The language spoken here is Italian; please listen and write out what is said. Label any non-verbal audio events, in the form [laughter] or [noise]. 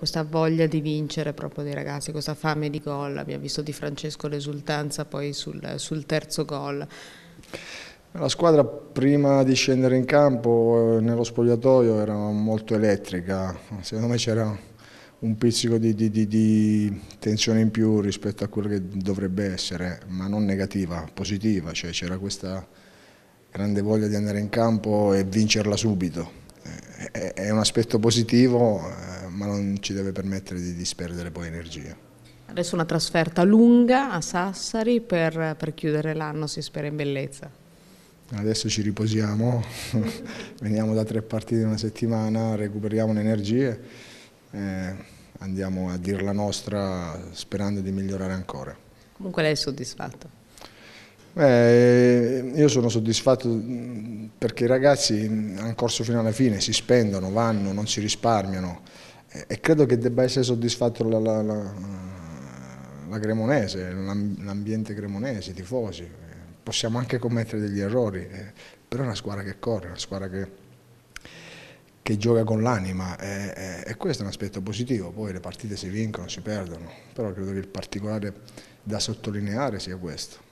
questa voglia di vincere proprio dei ragazzi, questa fame di gol, abbiamo visto di Francesco l'esultanza poi sul, sul terzo gol. La squadra prima di scendere in campo eh, nello spogliatoio era molto elettrica, secondo me c'era un pizzico di, di, di, di, tensione in più rispetto a quello che dovrebbe essere, ma non negativa, positiva, cioè c'era questa grande voglia di andare in campo e vincerla subito. Eh, è un aspetto positivo ma non ci deve permettere di disperdere poi energia. Adesso una trasferta lunga a Sassari per, per chiudere l'anno, si spera in bellezza. Adesso ci riposiamo, [laughs] veniamo da tre partite in una settimana, recuperiamo le energie, eh, andiamo a dire la nostra sperando di migliorare ancora. Comunque lei è soddisfatto? Beh, io sono soddisfatto mm, perché i ragazzi mm, hanno corso fino alla fine, si spendono, vanno, non si risparmiano e credo che debba essere soddisfatto la, la, la, la Cremonese, l'ambiente cremonese, i tifosi. Possiamo anche commettere degli errori, eh, però è una squadra che corre, una squadra che, che gioca con l'anima e, eh, eh, e, questo è un aspetto positivo, poi le partite si vincono, si perdono, però credo che il particolare da sottolineare sia questo.